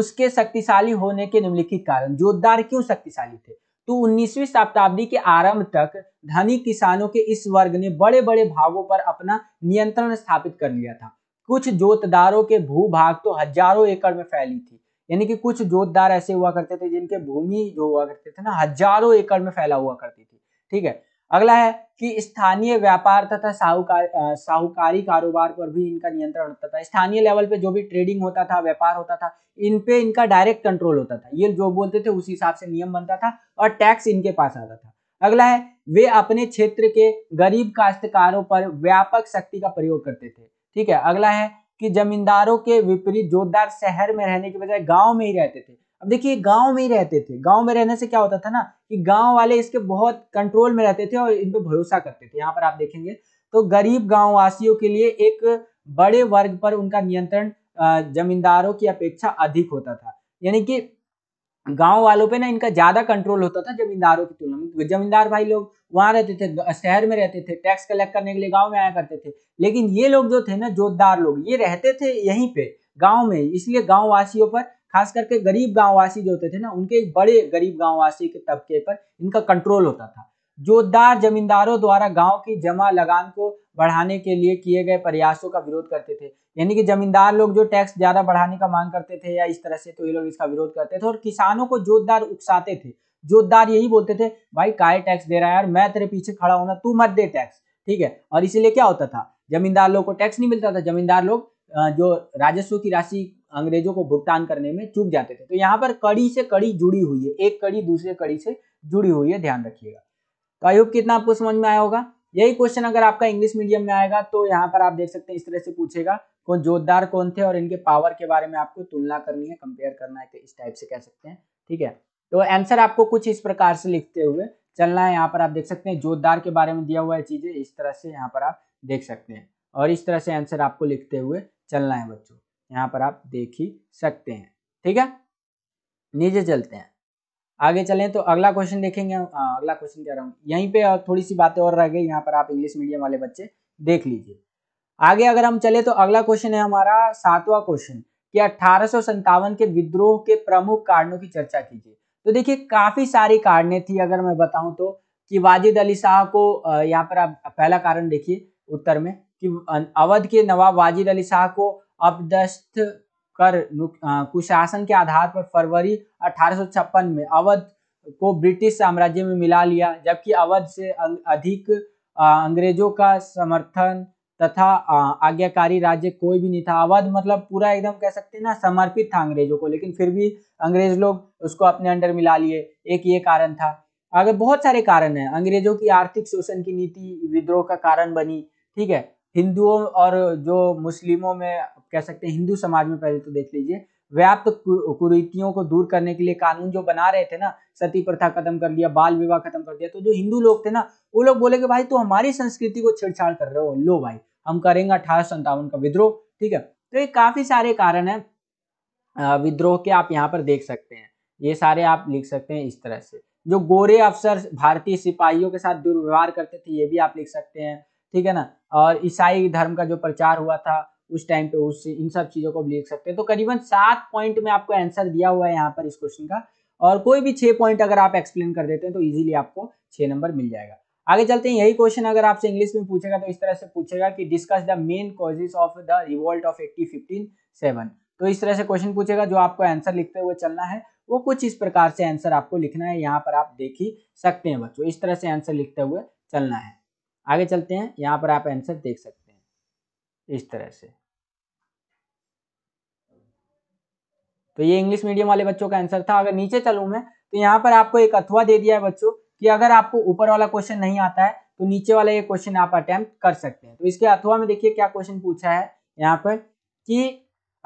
उसके शक्तिशाली होने के निम्नलिखित कारण जोरदार क्यों शक्तिशाली थे तो 19वीं शताब्दी के आरंभ तक धनी किसानों के इस वर्ग ने बड़े बड़े भागों पर अपना नियंत्रण स्थापित कर लिया था कुछ जोतदारों के भू भाग तो हजारों एकड़ में फैली थी यानी कि कुछ जोतदार ऐसे हुआ करते थे जिनके भूमि जो हुआ करते थे ना हजारों एकड़ में फैला हुआ करती थी ठीक है अगला है कि स्थानीय व्यापार तथा साहूकार साहूकारी कारोबार पर भी इनका नियंत्रण होता था स्थानीय लेवल पे जो भी ट्रेडिंग होता था व्यापार होता था इन पे इनका डायरेक्ट कंट्रोल होता था ये जो बोलते थे उस हिसाब से नियम बनता था और टैक्स इनके पास आता था अगला है वे अपने क्षेत्र के गरीब काश्तकारों पर व्यापक शक्ति का प्रयोग करते थे ठीक है अगला है कि जमींदारों के विपरीत जोरदार शहर में रहने के बजाय गाँव में ही रहते थे अब देखिए गांव में ही रहते थे गांव में रहने से क्या होता था ना कि गांव वाले इसके बहुत कंट्रोल में रहते थे और इन पर भरोसा करते थे यहाँ पर आप देखेंगे तो गरीब गाँव वासियों के लिए एक बड़े वर्ग पर उनका नियंत्रण जमींदारों की अपेक्षा अधिक होता था यानी कि गांव वालों पे ना इनका ज्यादा कंट्रोल होता था जमींदारों की तुलना में जमींदार भाई लोग वहां रहते थे शहर में रहते थे टैक्स कलेक्ट करने के लिए गांव में आया करते थे लेकिन ये लोग जो थे ना जोतदार लोग ये रहते थे यहीं पे गांव में इसलिए गांव वासियों पर खास करके गरीब गांववासी जो होते थे ना उनके बड़े गरीब गांववासी के तबके पर इनका कंट्रोल होता था जोदार जमींदारों द्वारा गांव की जमा लगान को बढ़ाने के लिए किए गए प्रयासों का विरोध करते थे यानी कि जमींदार लोग जो टैक्स ज़्यादा बढ़ाने का मांग करते थे या इस तरह से तो ये लोग इसका विरोध करते थे और किसानों को जोतदार उकसाते थे जोतदार यही बोलते थे भाई काय टैक्स दे रहा है यार मैं तेरे पीछे खड़ा होना तू मत दे टैक्स ठीक है और इसीलिए क्या होता था जमींदार लोग को टैक्स नहीं मिलता था जमींदार लोग जो राजस्व की राशि अंग्रेजों को भुगतान करने में चूक जाते थे तो यहाँ पर कड़ी से कड़ी जुड़ी हुई है एक कड़ी दूसरे कड़ी से जुड़ी हुई है ध्यान रखिएगा तो आई होप कितना आपको समझ में आया होगा यही क्वेश्चन अगर आपका इंग्लिश मीडियम में आएगा तो यहाँ पर आप देख सकते हैं इस तरह से पूछेगा कौन जोरदार कौन थे और इनके पावर के बारे में आपको तुलना करनी है कंपेयर करना है इस टाइप से कह सकते हैं ठीक है तो आंसर आपको कुछ इस प्रकार से लिखते हुए चलना है यहाँ पर आप देख सकते हैं जोरदार के बारे में दिया हुआ है चीज़ें इस तरह से यहाँ पर आप देख सकते हैं और इस तरह से आंसर आपको लिखते हुए चलना है बच्चों यहाँ पर आप देख ही सकते हैं ठीक है नीचे चलते हैं आगे चलें तो अगला क्वेश्चन देखेंगे आ, हाँ, अगला क्वेश्चन कह रहा हूँ यहीं पे थोड़ी सी बातें और रह गई यहाँ पर आप इंग्लिश मीडियम वाले बच्चे देख लीजिए आगे अगर हम चले तो अगला क्वेश्चन है हमारा सातवां क्वेश्चन कि अठारह के विद्रोह के प्रमुख कारणों की चर्चा कीजिए तो देखिए काफी सारी कारणें थी अगर मैं बताऊं तो कि वाजिद अली शाह को यहाँ पर आप पहला कारण देखिए उत्तर में कि अवध के नवाब वाजिद अली शाह को अपदस्थ कर कुशासन के आधार पर फरवरी अठारह में अवध को ब्रिटिश साम्राज्य में मिला लिया जबकि अवध से अं, अधिक अंग्रेजों का समर्थन तथा आज्ञाकारी राज्य कोई भी नहीं था अवध मतलब पूरा एकदम कह सकते हैं ना समर्पित था अंग्रेजों को लेकिन फिर भी अंग्रेज लोग उसको अपने अंडर मिला लिए एक ये कारण था अगर बहुत सारे कारण हैं अंग्रेजों की आर्थिक शोषण की नीति विद्रोह का कारण बनी ठीक है हिंदुओं और जो मुस्लिमों में कह सकते हैं हिंदू समाज में पहले तो देख लीजिए व्याप्त कुरीतियों को दूर करने के लिए कानून जो बना रहे थे ना सती प्रथा खत्म कर दिया बाल विवाह खत्म कर दिया तो जो हिंदू लोग थे ना वो लोग बोले कि भाई तो हमारी संस्कृति को छेड़छाड़ कर रहे हो लो भाई हम करेंगे अठारह का विद्रोह ठीक है तो ये काफी सारे कारण है विद्रोह के आप यहाँ पर देख सकते हैं ये सारे आप लिख सकते हैं इस तरह से जो गोरे अफसर भारतीय सिपाहियों के साथ दुर्व्यवहार करते थे ये भी आप लिख सकते हैं ठीक है ना और ईसाई धर्म का जो प्रचार हुआ था उस टाइम पे उस इन सब चीज़ों को भी लिख सकते हैं तो करीबन सात पॉइंट में आपको आंसर दिया हुआ है यहाँ पर इस क्वेश्चन का और कोई भी छह पॉइंट अगर आप एक्सप्लेन कर देते हैं तो ईजिली आपको छः नंबर मिल जाएगा आगे चलते हैं यही क्वेश्चन अगर आपसे इंग्लिश में पूछेगा तो इस तरह से पूछेगा कि discuss the main causes of the revolt of eighteen fifty seven तो इस तरह से क्वेश्चन पूछेगा जो आपको आंसर लिखते हुए चलना है वो कुछ इस प्रकार से आंसर आपको लिखना है यहाँ पर आप देख ही सकते हैं बच्चों इस तरह से आंसर लिखते हुए चलना है आगे चलते हैं यहाँ पर आप आंसर देख सकते हैं इस तरह से तो ये इंग्लिश मीडियम वाले बच्चों का आंसर था अगर नीचे चलू मैं तो यहाँ पर आपको एक अथवा दे दिया है बच्चों कि अगर आपको ऊपर वाला क्वेश्चन नहीं आता है तो नीचे वाला ये क्वेश्चन आप अटेम्प्ट कर सकते हैं तो इसके अथवा में देखिए क्या क्वेश्चन पूछा है यहाँ पर कि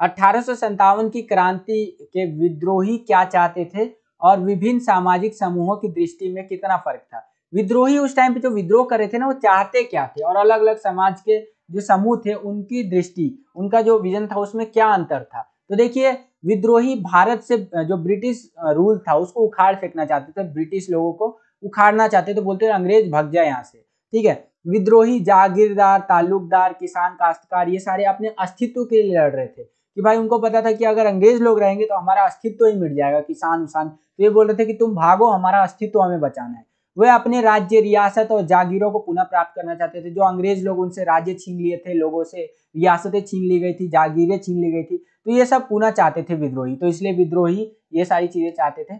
अठारह की क्रांति के विद्रोही क्या चाहते थे और विभिन्न सामाजिक समूहों की दृष्टि में कितना फर्क था विद्रोही उस टाइम पे जो विद्रोह कर रहे थे ना वो चाहते क्या थे और अलग अलग समाज के जो समूह थे उनकी दृष्टि उनका जो विजन था उसमें क्या अंतर था तो देखिए विद्रोही भारत से जो ब्रिटिश रूल था उसको उखाड़ फेंकना चाहते थे ब्रिटिश लोगों को उखाड़ना चाहते थे बोलते थे अंग्रेज भग जाए यहाँ से ठीक है विद्रोही जागीरदार ताल्लुकदार किसान काश्तकार ये सारे अपने अस्तित्व के लिए लड़ रहे थे कि भाई उनको पता था कि अगर अंग्रेज लोग रहेंगे तो हमारा अस्तित्व ही मिट जाएगा किसान उसान तो ये बोल रहे थे कि तुम भागो हमारा अस्तित्व हमें बचाना है वे अपने राज्य रियासत और जागीरों को पुनः प्राप्त करना चाहते थे जो अंग्रेज लोग उनसे राज्य छीन लिए थे लोगों से रियासतें छीन ली गई थी जागीरें छीन ली गई थी तो ये सब पुनः चाहते थे विद्रोही तो इसलिए विद्रोही ये सारी चीज़ें चाहते थे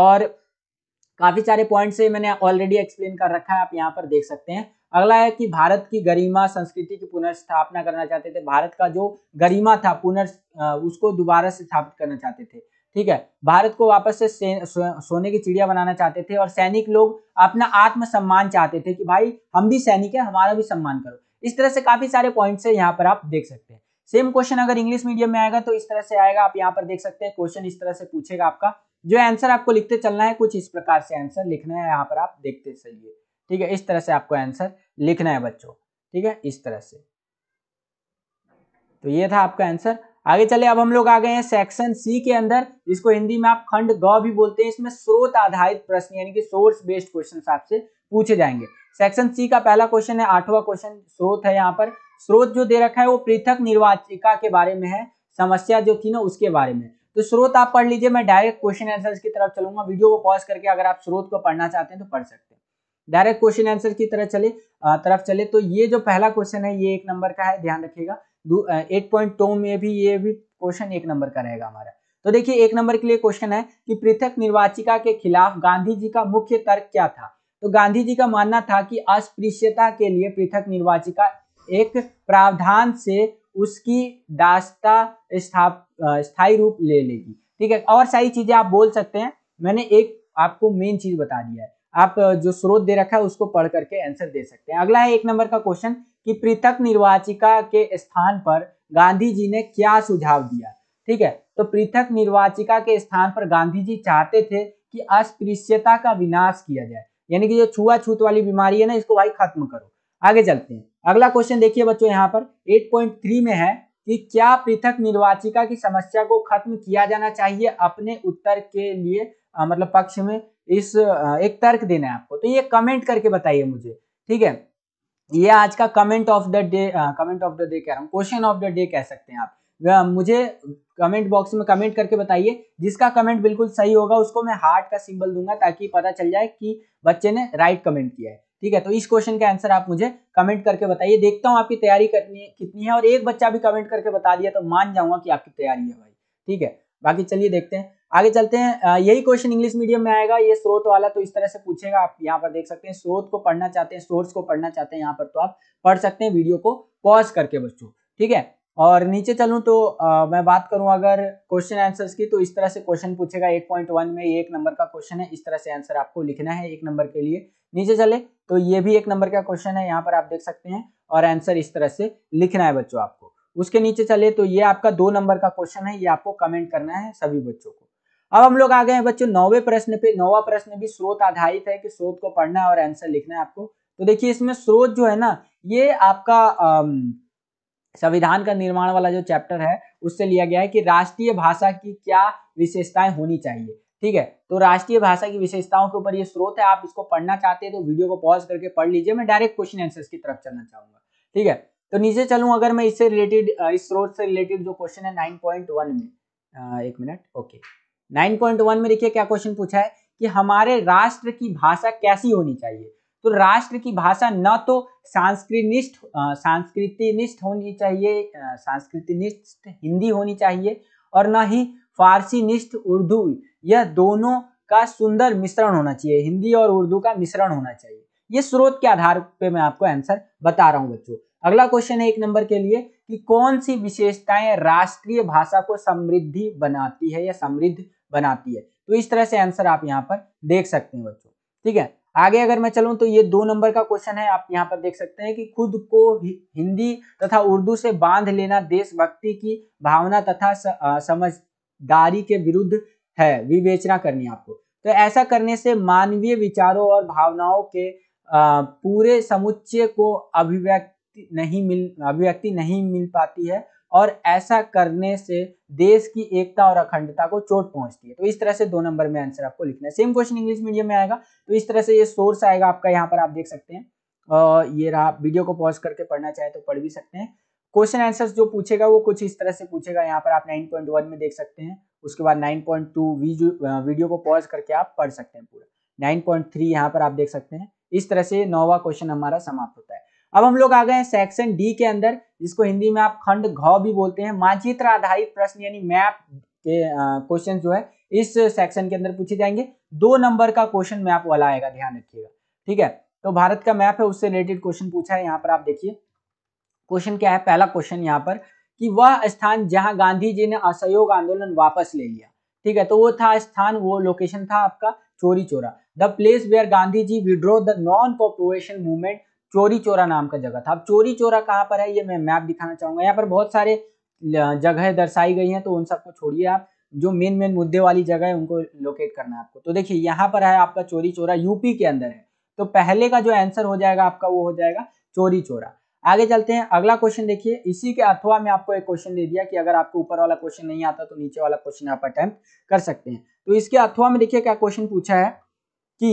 और काफ़ी सारे पॉइंट्स से मैंने ऑलरेडी एक्सप्लेन कर रखा है आप यहाँ पर देख सकते हैं अगला है कि भारत की गरिमा संस्कृति की पुनर्स्थापना करना चाहते थे भारत का जो गरिमा था पुनर् उसको दोबारा से स्थापित करना चाहते थे ठीक है भारत को वापस से, सो, सोने की चिड़िया बनाना चाहते थे और सैनिक लोग अपना आत्मसम्मान चाहते थे कि भाई हम भी सैनिक है हमारा भी सम्मान करो इस तरह से काफी सारे पॉइंट्स है यहाँ पर आप देख सकते हैं सेम क्वेश्चन अगर इंग्लिश मीडियम में आएगा तो इस तरह से आएगा आप यहाँ पर देख सकते हैं क्वेश्चन इस तरह से पूछेगा आपका जो आंसर आपको लिखते चलना है कुछ इस प्रकार से आंसर लिखना है यहाँ पर आप देखते चलिए ठीक है इस तरह से आपको आंसर लिखना है बच्चों ठीक है इस तरह से तो ये था आपका आंसर आगे चले अब हम लोग आ गए हैं सेक्शन सी के अंदर जिसको हिंदी में आप खंड ग भी बोलते हैं इसमें स्रोत आधारित प्रश्न यानी कि सोर्स बेस्ड क्वेश्चन आपसे पूछे जाएंगे सेक्शन सी का पहला क्वेश्चन है आठवां क्वेश्चन स्रोत है यहाँ पर स्रोत जो दे रखा है वो पृथक निर्वाचिका के बारे में है समस्या जो थी ना उसके बारे में तो स्रोत आप पढ़ लीजिए मैं डायरेक्ट क्वेश्चन आंसर की तरफ चलूंगा वीडियो को पॉज करके अगर आप स्रोत को पढ़ना चाहते हैं तो पढ़ सकते हैं डायरेक्ट क्वेश्चन आंसर की तरह चले तरफ चले तो ये जो पहला क्वेश्चन है ये एक नंबर का है ध्यान रखिएगा एट पॉइंट टू में भी ये भी क्वेश्चन एक नंबर का रहेगा हमारा तो देखिए एक नंबर के लिए क्वेश्चन है कि पृथक निर्वाचिका के खिलाफ गांधी जी का मुख्य तर्क क्या था तो गांधी जी का मानना था कि अस्पृश्यता के लिए पृथक निर्वाचिका एक प्रावधान से उसकी दास्ता स्थाप स्थायी रूप ले लेगी ठीक है और सारी चीजें आप बोल सकते हैं मैंने एक आपको मेन चीज बता दिया है आप जो स्रोत दे रखा है उसको पढ़ करके आंसर दे सकते हैं अगला है एक नंबर का क्वेश्चन कि पृथक निर्वाचिका के स्थान पर गांधी जी ने क्या सुझाव दिया ठीक है तो पृथक निर्वाचिका के स्थान पर गांधी जी चाहते थे कि अस्पृश्यता का विनाश किया जाए यानी कि जो छुआछूत वाली बीमारी है ना इसको भाई खत्म करो आगे चलते हैं अगला क्वेश्चन देखिए बच्चों यहाँ पर 8.3 में है कि क्या पृथक निर्वाचिका की समस्या को खत्म किया जाना चाहिए अपने उत्तर के लिए आ, मतलब पक्ष में इस आ, एक तर्क देना है आपको तो ये कमेंट करके बताइए मुझे ठीक है ये आज का comment of the day comment of the day कह रहा हूँ क्वेश्चन ऑफ द डे कह सकते हैं आप मुझे कमेंट बॉक्स में कमेंट करके बताइए जिसका कमेंट बिल्कुल सही होगा उसको मैं हार्ट का सिंबल दूंगा ताकि पता चल जाए कि बच्चे ने राइट कमेंट किया है ठीक है तो इस क्वेश्चन का आंसर आप मुझे कमेंट करके बताइए देखता हूँ आपकी तैयारी करनी कितनी है और एक बच्चा भी कमेंट करके बता दिया तो मान जाऊंगा कि आपकी तैयारी है भाई ठीक है बाकी चलिए देखते हैं आगे चलते हैं यही क्वेश्चन इंग्लिश मीडियम में आएगा ये स्रोत वाला तो इस तरह से पूछेगा आप यहाँ पर देख सकते हैं स्रोत को पढ़ना चाहते हैं सोर्स को पढ़ना चाहते हैं यहाँ पर तो आप पढ़ सकते हैं वीडियो को पॉज करके बच्चों ठीक है और नीचे चलूँ तो आ, मैं बात करूं अगर क्वेश्चन आंसर्स की तो इस तरह से क्वेश्चन पूछेगा 8.1 में ये एक नंबर का क्वेश्चन है इस तरह से आंसर आपको लिखना है एक नंबर के लिए नीचे चले तो ये भी एक नंबर का क्वेश्चन है यहाँ पर आप देख सकते हैं और आंसर इस तरह से लिखना है बच्चों आपको उसके नीचे चले तो ये आपका दो नंबर का क्वेश्चन है ये आपको कमेंट करना है सभी बच्चों को अब हम लोग आ गए हैं बच्चों नौवे प्रश्न पे नौवा प्रश्न भी स्रोत आधारित है कि स्रोत को पढ़ना है और आंसर लिखना है आपको तो देखिए इसमें स्रोत जो है ना ये आपका संविधान का निर्माण वाला जो चैप्टर है उससे लिया गया है कि राष्ट्रीय भाषा की क्या विशेषताएं होनी चाहिए ठीक है तो राष्ट्रीय भाषा की विशेषताओं के ऊपर ये स्रोत है आप इसको पढ़ना चाहते हैं तो वीडियो को पॉज करके पढ़ लीजिए मैं डायरेक्ट क्वेश्चन आंसर की तरफ चलना चाहूंगा ठीक है तो नीचे चलूँ अगर मैं इससे रिलेटेड इस स्रोत से रिलेटेड जो क्वेश्चन है नाइन पॉइंट वन में एक minute okay nine point one में देखिए क्या क्वेश्चन पूछा है कि हमारे राष्ट्र की भाषा कैसी होनी चाहिए तो राष्ट्र की भाषा न तो सांस्कृतिनिष्ठ सांस्कृतिनिष्ठ होनी चाहिए सांस्कृतिनिष्ठ हिंदी होनी चाहिए और न ही फारसी निष्ठ उर्दू यह दोनों का सुंदर मिश्रण होना चाहिए हिंदी और उर्दू का मिश्रण होना चाहिए ये स्रोत के आधार पे मैं आपको आंसर बता रहा हूँ बच्चों अगला क्वेश्चन है एक नंबर के लिए कि कौन सी विशेषताएं राष्ट्रीय भाषा को समृद्धि बनाती है या समृद्ध बनाती है तो इस तरह से आंसर आप यहाँ पर देख सकते हैं बच्चों ठीक है आगे अगर मैं चलूं तो ये दो नंबर का क्वेश्चन है आप यहाँ पर देख सकते हैं कि खुद को हिंदी तथा उर्दू से बांध लेना देशभक्ति की भावना तथा समझदारी के विरुद्ध है विवेचना करनी आपको तो ऐसा करने से मानवीय विचारों और भावनाओं के पूरे समुच्चय को अभिव्यक्त नहीं मिल अभिव्यक्ति नहीं मिल पाती है और ऐसा करने से देश की एकता और अखंडता को चोट पहुंचती है तो इस तरह से दो नंबर में आंसर आपको लिखना है सेम क्वेश्चन इंग्लिश मीडियम में आएगा तो इस तरह से ये सोर्स आएगा आपका यहाँ पर आप देख सकते हैं और ये रहा वीडियो को पॉज करके पढ़ना चाहे तो पढ़ भी सकते हैं क्वेश्चन आंसर जो पूछेगा वो कुछ इस तरह से पूछेगा यहाँ पर आप नाइन में देख सकते हैं उसके बाद 9.2 वीडियो को पॉज करके आप पढ़ सकते हैं पूरा नाइन यहाँ पर आप देख सकते हैं इस तरह से नौवा क्वेश्चन हमारा समाप्त होता है अब हम लोग आ गए हैं सेक्शन डी के अंदर जिसको हिंदी में आप खंड घ भी बोलते हैं मानचित्र आधारित प्रश्न यानी मैप के क्वेश्चन जो है इस सेक्शन के अंदर पूछे जाएंगे दो नंबर का क्वेश्चन मैप वाला आएगा ध्यान रखिएगा ठीक है तो भारत का मैप है उससे रिलेटेड क्वेश्चन पूछा है यहाँ पर आप देखिए क्वेश्चन क्या है पहला क्वेश्चन यहाँ पर कि वह स्थान जहां गांधी जी ने असहयोग आंदोलन वापस ले लिया ठीक है तो वो था स्थान वो लोकेशन था आपका Chauri Chaura the place where Gandhi ji withdrew the non population movement Chauri Chaura नाम का जगह था अब चोरी चोरा कहाँ पर है ये मैं मैप दिखाना चाहूंगा यहाँ पर बहुत सारे जगह दर्शाई गई हैं तो उन सबको छोड़िए आप जो मेन मेन मुद्दे वाली जगह है उनको लोकेट करना है आपको तो देखिए यहाँ पर है आपका चोरी चोरा यूपी के अंदर है तो पहले का जो आंसर हो जाएगा आपका वो हो जाएगा चोरी चोरा आगे चलते हैं अगला क्वेश्चन देखिए इसी के अथवा में आपको एक क्वेश्चन दे दिया कि अगर आपको ऊपर वाला क्वेश्चन नहीं आता तो नीचे वाला क्वेश्चन आप अटेम्प्ट कर सकते हैं तो इसके अथवा में देखिए क्या क्वेश्चन पूछा है कि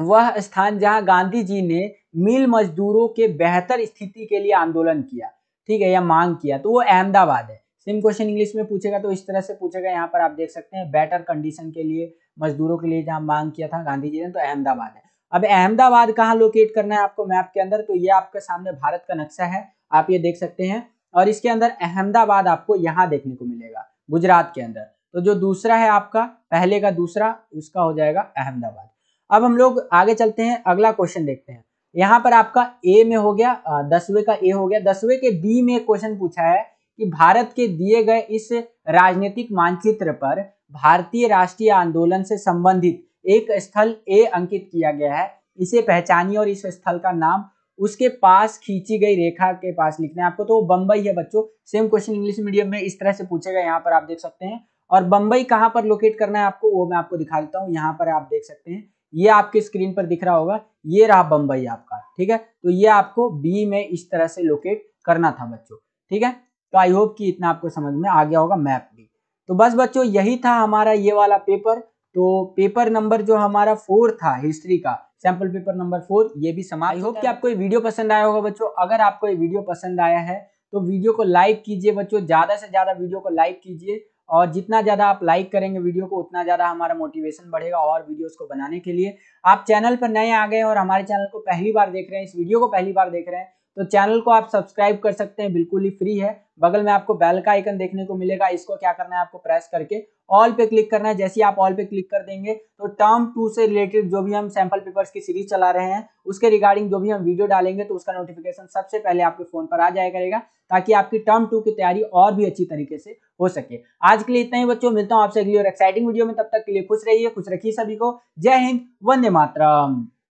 वह स्थान जहां गांधी जी ने मिल मजदूरों के बेहतर स्थिति के लिए आंदोलन किया ठीक है या मांग किया तो वो अहमदाबाद है सेम क्वेश्चन इंग्लिश में पूछेगा तो इस तरह से पूछेगा यहाँ पर आप देख सकते हैं बेटर कंडीशन के लिए मजदूरों के लिए जहाँ मांग किया था गांधी जी ने तो अहमदाबाद है अब अहमदाबाद कहाँ लोकेट करना है आपको मैप के अंदर तो ये आपके सामने भारत का नक्शा है आप ये देख सकते हैं और इसके अंदर अहमदाबाद आपको यहाँ देखने को मिलेगा गुजरात के अंदर तो जो दूसरा है आपका पहले का दूसरा उसका हो जाएगा अहमदाबाद अब हम लोग आगे चलते हैं अगला क्वेश्चन देखते हैं यहाँ पर आपका ए में हो गया दसवें का ए हो गया दसवें के बी में क्वेश्चन पूछा है कि भारत के दिए गए इस राजनीतिक मानचित्र पर भारतीय राष्ट्रीय आंदोलन से संबंधित एक स्थल ए अंकित किया गया है इसे पहचानिए और इस स्थल का नाम उसके पास खींची गई रेखा के पास लिखना है आपको तो बम्बई है बच्चों सेम क्वेश्चन इंग्लिश मीडियम में इस तरह से पूछेगा यहाँ पर आप देख सकते हैं और बम्बई कहाँ पर लोकेट करना है आपको वो मैं आपको दिखा देता हूँ यहाँ पर आप देख सकते हैं ये आपके स्क्रीन पर दिख रहा होगा ये रहा बंबई आपका ठीक है तो ये आपको बी में इस तरह से लोकेट करना था बच्चों ठीक है तो आई होप कि इतना आपको समझ में आ गया होगा मैप भी तो बस बच्चों यही था हमारा ये वाला पेपर तो पेपर नंबर जो हमारा फोर था हिस्ट्री का सैंपल पेपर नंबर फोर ये भी समाप्त आई होप कि आपको ये वीडियो पसंद आया होगा बच्चों अगर आपको ये वीडियो पसंद आया है तो वीडियो को लाइक कीजिए बच्चों ज़्यादा से ज़्यादा वीडियो को लाइक कीजिए और जितना ज़्यादा आप लाइक करेंगे वीडियो को उतना ज़्यादा हमारा मोटिवेशन बढ़ेगा और वीडियोस को बनाने के लिए आप चैनल पर नए आ गए और हमारे चैनल को पहली बार देख रहे हैं इस वीडियो को पहली बार देख रहे हैं तो चैनल को आप सब्सक्राइब कर सकते हैं बिल्कुल ही फ्री है बगल में आपको बेल का आइकन देखने को मिलेगा इसको क्या करना है आपको प्रेस करके ऑल पे क्लिक करना है जैसे ही आप ऑल पे क्लिक कर देंगे तो टर्म टू से रिलेटेड जो भी हम सैंपल पेपर्स की सीरीज चला रहे हैं उसके रिगार्डिंग जो भी हम वीडियो डालेंगे तो उसका नोटिफिकेशन सबसे पहले आपके फोन पर आ जाया करेगा ताकि आपकी टर्म टू की तैयारी और भी अच्छी तरीके से हो सके आज के लिए इतना ही बच्चों मिलता हूँ आपसे अगली और एक्साइटिंग वीडियो में तब तक के लिए खुश रहिए खुश रखिए सभी को जय हिंद वंदे मातरम